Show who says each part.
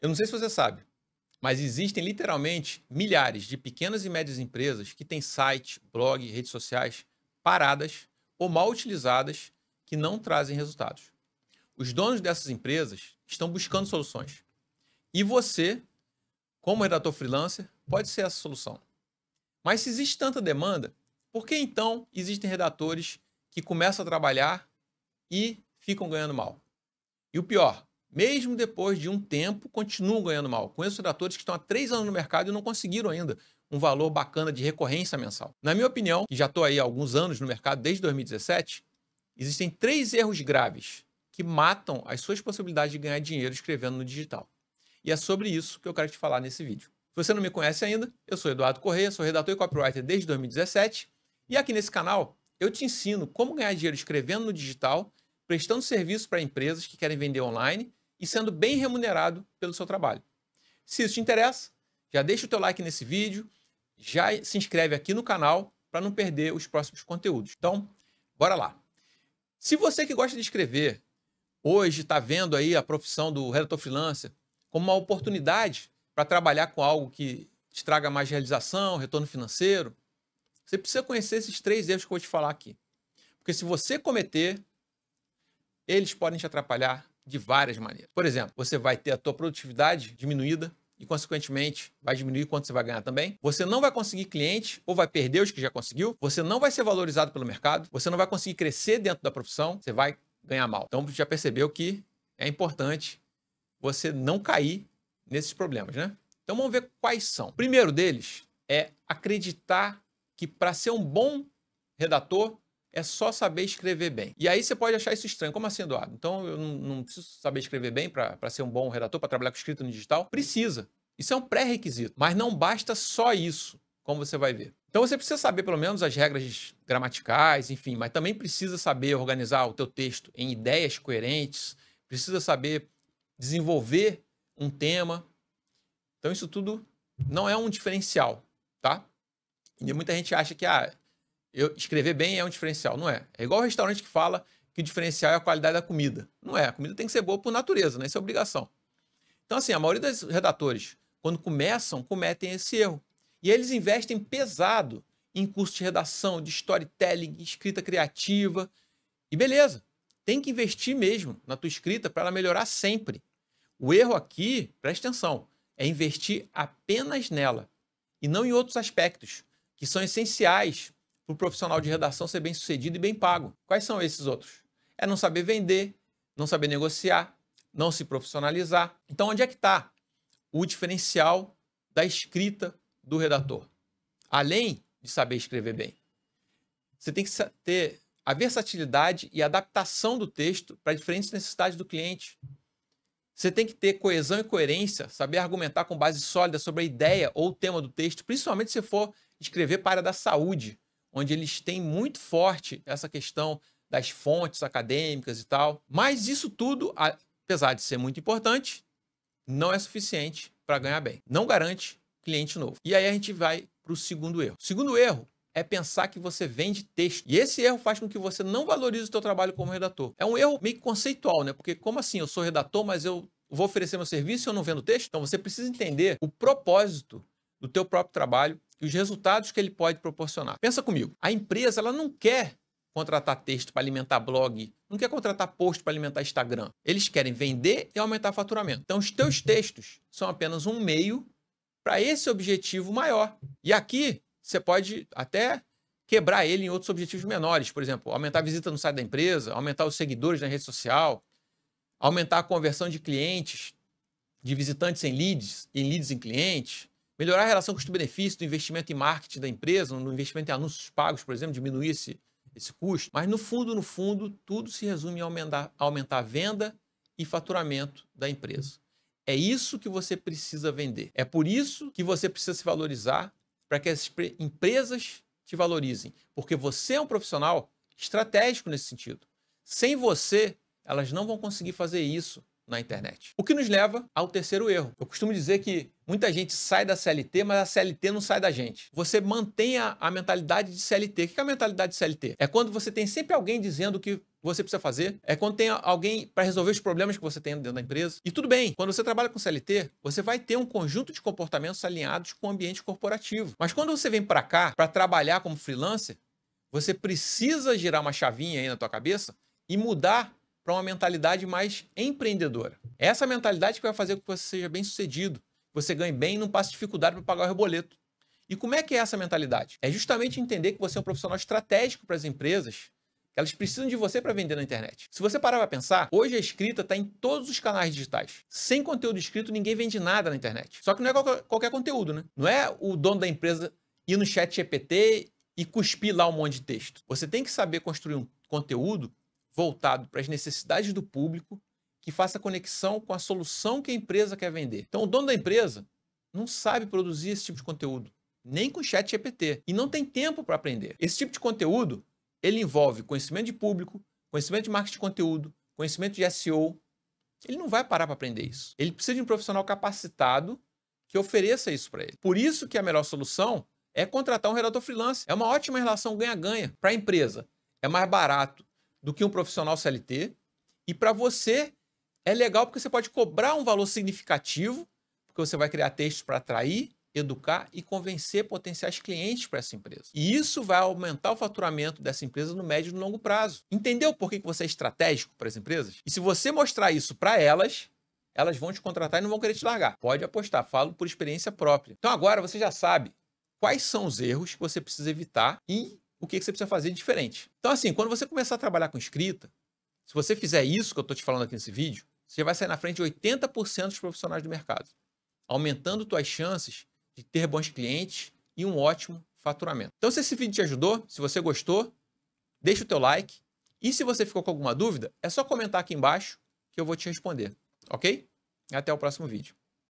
Speaker 1: Eu não sei se você sabe, mas existem literalmente milhares de pequenas e médias empresas que têm site, blog, redes sociais paradas ou mal utilizadas que não trazem resultados. Os donos dessas empresas estão buscando soluções. E você, como redator freelancer, pode ser essa solução. Mas se existe tanta demanda, por que então existem redatores que começam a trabalhar e ficam ganhando mal? E o pior, mesmo depois de um tempo, continuam ganhando mal. Conheço redatores que estão há três anos no mercado e não conseguiram ainda um valor bacana de recorrência mensal. Na minha opinião, que já estou aí há alguns anos no mercado, desde 2017, existem três erros graves que matam as suas possibilidades de ganhar dinheiro escrevendo no digital. E é sobre isso que eu quero te falar nesse vídeo. Se você não me conhece ainda, eu sou Eduardo Correia, sou redator e copywriter desde 2017, e aqui nesse canal eu te ensino como ganhar dinheiro escrevendo no digital, prestando serviço para empresas que querem vender online e sendo bem remunerado pelo seu trabalho. Se isso te interessa, já deixa o teu like nesse vídeo, já se inscreve aqui no canal para não perder os próximos conteúdos. Então, bora lá. Se você que gosta de escrever, hoje está vendo aí a profissão do redator freelancer como uma oportunidade para trabalhar com algo que te traga mais realização, retorno financeiro, você precisa conhecer esses três erros que eu vou te falar aqui. Porque se você cometer, eles podem te atrapalhar de várias maneiras. Por exemplo, você vai ter a tua produtividade diminuída e, consequentemente, vai diminuir quanto você vai ganhar também. Você não vai conseguir clientes ou vai perder os que já conseguiu. Você não vai ser valorizado pelo mercado. Você não vai conseguir crescer dentro da profissão. Você vai ganhar mal. Então, já percebeu que é importante você não cair nesses problemas, né? Então, vamos ver quais são. O primeiro deles é acreditar que para ser um bom redator, é só saber escrever bem. E aí você pode achar isso estranho. Como assim, Eduardo? Então eu não, não preciso saber escrever bem para ser um bom redator, para trabalhar com escrito no digital? Precisa. Isso é um pré-requisito. Mas não basta só isso, como você vai ver. Então você precisa saber pelo menos as regras gramaticais, enfim, mas também precisa saber organizar o teu texto em ideias coerentes, precisa saber desenvolver um tema. Então isso tudo não é um diferencial, tá? E muita gente acha que ah, eu, escrever bem é um diferencial, não é? É igual o restaurante que fala que o diferencial é a qualidade da comida. Não é, a comida tem que ser boa por natureza, né? Isso é obrigação. Então, assim, a maioria dos redatores, quando começam, cometem esse erro. E eles investem pesado em curso de redação, de storytelling, escrita criativa. E beleza, tem que investir mesmo na tua escrita para ela melhorar sempre. O erro aqui, presta atenção, é investir apenas nela e não em outros aspectos que são essenciais para o profissional de redação ser bem sucedido e bem pago. Quais são esses outros? É não saber vender, não saber negociar, não se profissionalizar. Então, onde é que está o diferencial da escrita do redator? Além de saber escrever bem, você tem que ter a versatilidade e a adaptação do texto para diferentes necessidades do cliente. Você tem que ter coesão e coerência, saber argumentar com base sólida sobre a ideia ou o tema do texto, principalmente se for escrever para a área da saúde onde eles têm muito forte essa questão das fontes acadêmicas e tal. Mas isso tudo, apesar de ser muito importante, não é suficiente para ganhar bem. Não garante cliente novo. E aí a gente vai para o segundo erro. O segundo erro é pensar que você vende texto. E esse erro faz com que você não valorize o seu trabalho como redator. É um erro meio conceitual, né? Porque como assim, eu sou redator, mas eu vou oferecer meu serviço e eu não vendo texto? Então você precisa entender o propósito do teu próprio trabalho e os resultados que ele pode proporcionar. Pensa comigo, a empresa ela não quer contratar texto para alimentar blog, não quer contratar post para alimentar Instagram. Eles querem vender e aumentar faturamento. Então os teus uhum. textos são apenas um meio para esse objetivo maior. E aqui você pode até quebrar ele em outros objetivos menores, por exemplo, aumentar a visita no site da empresa, aumentar os seguidores na rede social, aumentar a conversão de clientes, de visitantes em leads, em leads em clientes, Melhorar a relação custo-benefício do investimento em marketing da empresa, no investimento em anúncios pagos, por exemplo, diminuir esse, esse custo. Mas no fundo, no fundo, tudo se resume a aumentar, aumentar a venda e faturamento da empresa. É isso que você precisa vender. É por isso que você precisa se valorizar para que as empresas te valorizem, porque você é um profissional estratégico nesse sentido. Sem você, elas não vão conseguir fazer isso na internet. O que nos leva ao terceiro erro. Eu costumo dizer que muita gente sai da CLT, mas a CLT não sai da gente. Você mantém a, a mentalidade de CLT. O que é a mentalidade de CLT? É quando você tem sempre alguém dizendo que você precisa fazer, é quando tem alguém para resolver os problemas que você tem dentro da empresa. E tudo bem, quando você trabalha com CLT, você vai ter um conjunto de comportamentos alinhados com o ambiente corporativo. Mas quando você vem para cá para trabalhar como freelancer, você precisa girar uma chavinha aí na tua cabeça e mudar para uma mentalidade mais empreendedora. É essa mentalidade que vai fazer com que você seja bem sucedido, você ganhe bem e não passe dificuldade para pagar o reboleto. E como é que é essa mentalidade? É justamente entender que você é um profissional estratégico para as empresas, que elas precisam de você para vender na internet. Se você parar para pensar, hoje a escrita está em todos os canais digitais. Sem conteúdo escrito, ninguém vende nada na internet. Só que não é qualquer, qualquer conteúdo, né? Não é o dono da empresa ir no chat GPT e cuspir lá um monte de texto. Você tem que saber construir um conteúdo voltado para as necessidades do público que faça conexão com a solução que a empresa quer vender. Então, o dono da empresa não sabe produzir esse tipo de conteúdo, nem com chat GPT, e não tem tempo para aprender. Esse tipo de conteúdo, ele envolve conhecimento de público, conhecimento de marketing de conteúdo, conhecimento de SEO. Ele não vai parar para aprender isso. Ele precisa de um profissional capacitado que ofereça isso para ele. Por isso que a melhor solução é contratar um redator freelance. É uma ótima relação ganha-ganha para a empresa. É mais barato, do que um profissional CLT. E para você é legal porque você pode cobrar um valor significativo, porque você vai criar textos para atrair, educar e convencer potenciais clientes para essa empresa. E isso vai aumentar o faturamento dessa empresa no médio e no longo prazo. Entendeu por que você é estratégico para as empresas? E se você mostrar isso para elas, elas vão te contratar e não vão querer te largar. Pode apostar, falo por experiência própria. Então agora você já sabe quais são os erros que você precisa evitar e o que, que você precisa fazer de diferente. Então, assim, quando você começar a trabalhar com escrita, se você fizer isso que eu estou te falando aqui nesse vídeo, você vai sair na frente de 80% dos profissionais do mercado, aumentando suas chances de ter bons clientes e um ótimo faturamento. Então, se esse vídeo te ajudou, se você gostou, deixa o teu like. E se você ficou com alguma dúvida, é só comentar aqui embaixo que eu vou te responder, ok? Até o próximo vídeo.